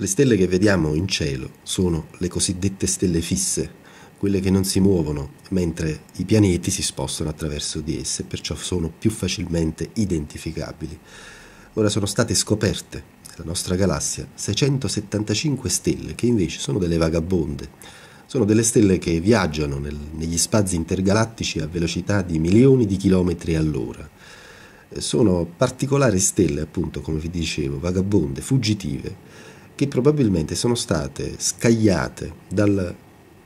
Le stelle che vediamo in cielo sono le cosiddette stelle fisse, quelle che non si muovono mentre i pianeti si spostano attraverso di esse, perciò sono più facilmente identificabili. Ora sono state scoperte nella nostra galassia 675 stelle che invece sono delle vagabonde. Sono delle stelle che viaggiano nel, negli spazi intergalattici a velocità di milioni di chilometri all'ora. Sono particolari stelle, appunto, come vi dicevo, vagabonde, fuggitive che probabilmente sono state scagliate dal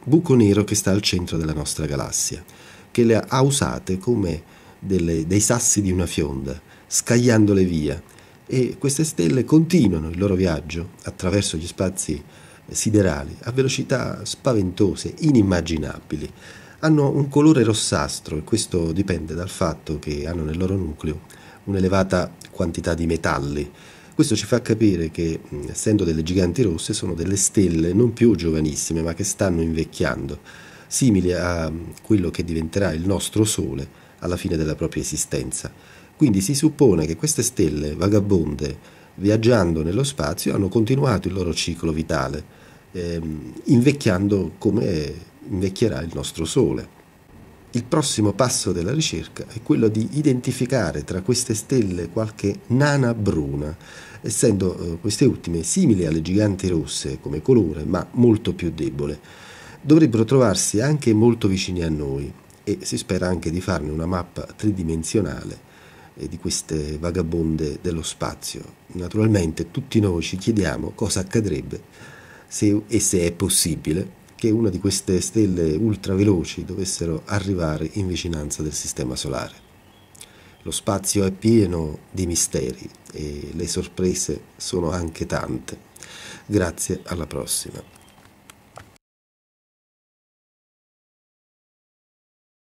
buco nero che sta al centro della nostra galassia, che le ha usate come delle, dei sassi di una fionda, scagliandole via. E queste stelle continuano il loro viaggio attraverso gli spazi siderali a velocità spaventose, inimmaginabili. Hanno un colore rossastro e questo dipende dal fatto che hanno nel loro nucleo un'elevata quantità di metalli questo ci fa capire che, essendo delle giganti rosse, sono delle stelle non più giovanissime, ma che stanno invecchiando, simili a quello che diventerà il nostro Sole alla fine della propria esistenza. Quindi si suppone che queste stelle vagabonde, viaggiando nello spazio, hanno continuato il loro ciclo vitale, ehm, invecchiando come invecchierà il nostro Sole. Il prossimo passo della ricerca è quello di identificare tra queste stelle qualche nana bruna, essendo eh, queste ultime simili alle giganti rosse come colore, ma molto più debole. Dovrebbero trovarsi anche molto vicini a noi e si spera anche di farne una mappa tridimensionale di queste vagabonde dello spazio. Naturalmente tutti noi ci chiediamo cosa accadrebbe se, e se è possibile che una di queste stelle ultraveloci dovessero arrivare in vicinanza del Sistema Solare. Lo spazio è pieno di misteri e le sorprese sono anche tante. Grazie, alla prossima.